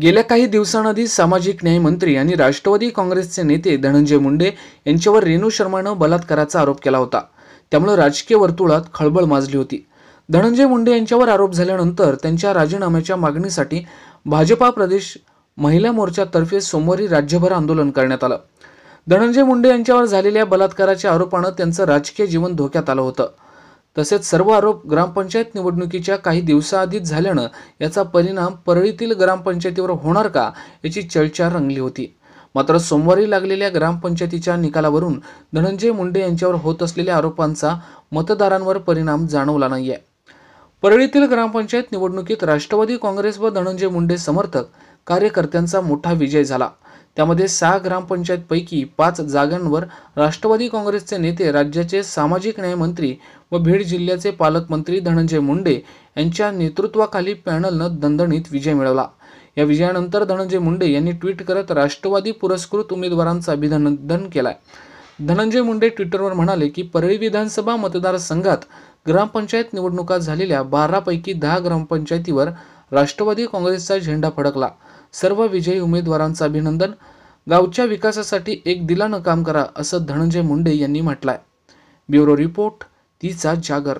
गेल्या काही दिवसांआधी सामाजिक न्याय मंत्री आणि राष्ट्रवादी काँग्रेसचे नेते धनंजय मुंडे यांच्यावर रेणू शर्मानं बलात्काराचा आरोप केला होता त्यामुळे राजकीय वर्तुळात खळबळ माजली होती धनंजय मुंडे यांच्यावर आरोप झाल्यानंतर त्यांच्या राजीनाम्याच्या मागणीसाठी भाजपा प्रदेश महिला मोर्चातर्फे सोमवारी राज्यभर आंदोलन करण्यात आलं धनंजय मुंडे यांच्यावर झालेल्या बलात्काराच्या आरोपानं त्यांचं राजकीय जीवन धोक्यात आलं होतं तसेच सर्व आरोप ग्रामपंचायत निवडणुकीच्या काही दिवसाआधीच झाल्यानं याचा परिणाम परळीतील ग्रामपंचायतीवर होणार का याची चर्चा रंगली होती मात्र सोमवारी लागलेल्या ग्रामपंचायतीच्या निकालावरून धनंजय मुंडे यांच्यावर होत असलेल्या आरोपांचा मतदारांवर परिणाम जाणवला नाही परळीतील ग्रामपंचायत निवडणुकीत राष्ट्रवादी काँग्रेस व धनंजय मुंडे समर्थक कार्यकर्त्यांचा मोठा विजय झाला त्यामध्ये सहा ग्रामपंचायतपैकी पाच जागांवर राष्ट्रवादी काँग्रेसचे नेते राज्याचे सामाजिक न्याय मंत्री व बीड जिल्ह्याचे पालकमंत्री धनंजय मुंडे यांच्या नेतृत्वाखाली पॅनलनं दणदणीत विजय मिळवला या विजयानंतर धनंजय मुंडे यांनी ट्विट करत राष्ट्रवादी पुरस्कृत उमेदवारांचं अभिनंदन केलं धनंजय मुंडे ट्विटरवर म्हणाले की परळी विधानसभा मतदारसंघात ग्रामपंचायत निवडणुका झालेल्या बारापैकी दहा ग्रामपंचायतीवर राष्ट्रवादी काँग्रेसचा झेंडा फडकला सर्व विजयी उमेदवारांचं अभिनंदन गावच्या विकासासाठी एक दिलानं काम करा असं धनंजय मुंडे यांनी म्हटलंय ब्युरो रिपोर्ट तिचा जागर